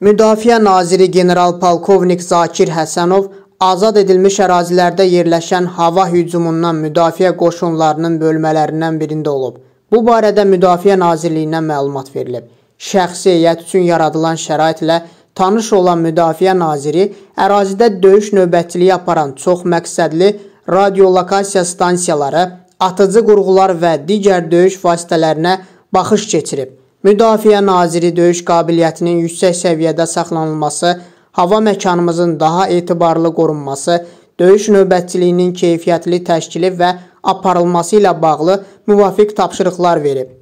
Müdafiə Naziri general-polkovnik Zakir Həsənov azad edilmiş ərazilərdə yerləşən hava hücumundan müdafiə qoşunlarının bölmələrindən birində olub. Bu barədə Müdafiə Nazirliyindən məlumat verilib. Şəxsi heyət üçün yaradılan şəraitlə tanış olan Müdafiə Naziri ərazidə döyüş növbətçiliyi aparan çox məqsədli radiolokasiya stansiyaları, atıcı qurğular və digər döyüş vasitələrinə baxış keçirib. Müdafiə naziri döyüş qabiliyyətinin yüksək səviyyədə saxlanılması, hava məkanımızın daha etibarlı qorunması, döyüş növbətçiliyinin keyfiyyətli təşkili və aparılması ilə bağlı müvafiq tapşırıqlar verib.